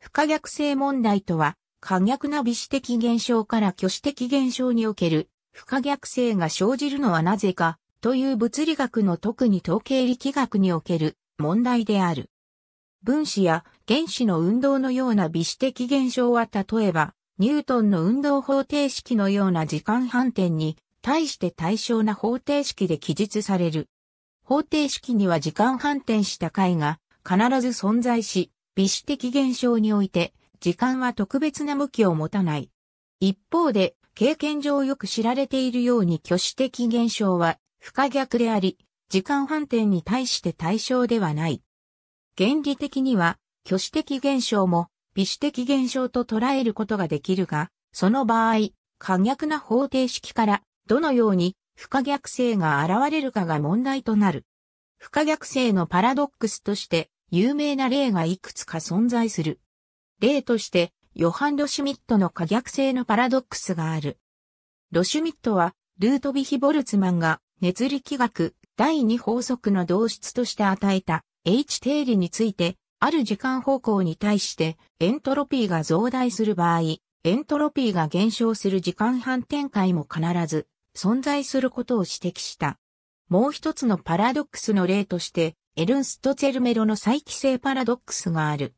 不可逆性問題とは、可逆な微視的現象から挙手的現象における不可逆性が生じるのはなぜかという物理学の特に統計力学における問題である。分子や原子の運動のような微視的現象は例えば、ニュートンの運動方程式のような時間反転に対して対称な方程式で記述される。方程式には時間反転した解が必ず存在し、微視的現象において、時間は特別な向きを持たない。一方で、経験上よく知られているように挙手的現象は不可逆であり、時間反転に対して対象ではない。原理的には、挙手的現象も微視的現象と捉えることができるが、その場合、可逆な方程式からどのように不可逆性が現れるかが問題となる。不可逆性のパラドックスとして、有名な例がいくつか存在する。例として、ヨハン・ロシュミットの可逆性のパラドックスがある。ロシュミットは、ルートビヒ・ボルツマンが熱力学第二法則の導出として与えた H 定理について、ある時間方向に対してエントロピーが増大する場合、エントロピーが減少する時間反転回も必ず存在することを指摘した。もう一つのパラドックスの例として、エルンスト・ツェルメロの再帰性パラドックスがある。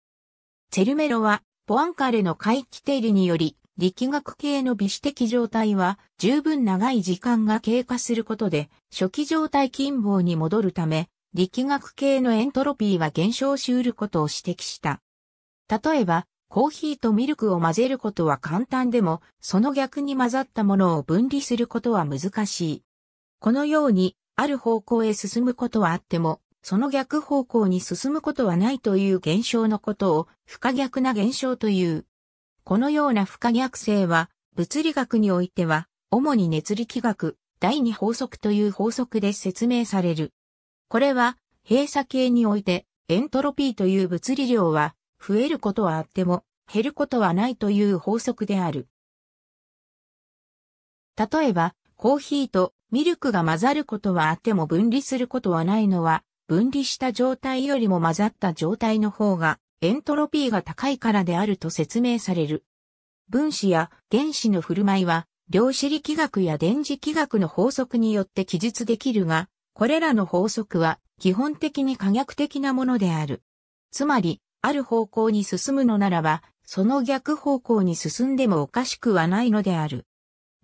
ツェルメロは、ポアンカレの回帰定理により、力学系の微視的状態は十分長い時間が経過することで初期状態近傍に戻るため力学系のエントロピーは減少し得ることを指摘した。例えばコーヒーとミルクを混ぜることは簡単でもその逆に混ざったものを分離することは難しい。このようにある方向へ進むことはあってもその逆方向に進むことはないという現象のことを不可逆な現象という。このような不可逆性は、物理学においては、主に熱力学、第二法則という法則で説明される。これは、閉鎖系において、エントロピーという物理量は、増えることはあっても、減ることはないという法則である。例えば、コーヒーとミルクが混ざることはあっても分離することはないのは、分離した状態よりも混ざった状態の方がエントロピーが高いからであると説明される。分子や原子の振る舞いは量子力学や電磁気学の法則によって記述できるが、これらの法則は基本的に可逆的なものである。つまり、ある方向に進むのならば、その逆方向に進んでもおかしくはないのである。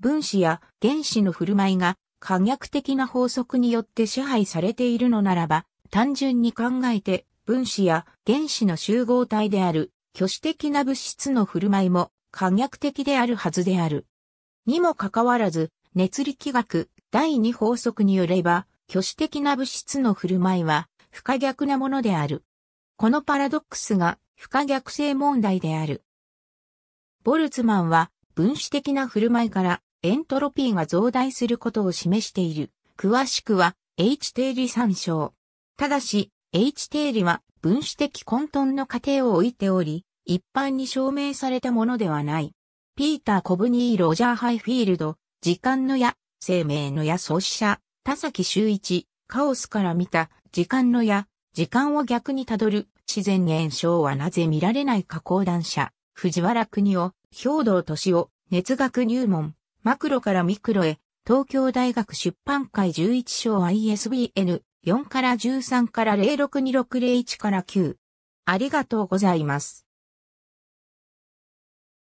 分子や原子の振る舞いが可逆的な法則によって支配されているのならば、単純に考えて分子や原子の集合体である挙手的な物質の振る舞いも可逆的であるはずである。にもかかわらず、熱力学第二法則によれば、挙手的な物質の振る舞いは不可逆なものである。このパラドックスが不可逆性問題である。ボルツマンは分子的な振る舞いからエントロピーが増大することを示している。詳しくは、H 定理参照。ただし、H 定理は分子的混沌の過程を置いており、一般に証明されたものではない。ピーター・コブニー・ロジャー・ハイフィールド、時間の矢、生命の矢創始者、田崎修一、カオスから見た、時間の矢、時間を逆にたどる、自然現象はなぜ見られない加工断者、藤原国を、兵道敏夫、熱学入門、マクロからミクロへ、東京大学出版会11章 ISBN 4から13から062601から9。ありがとうございます。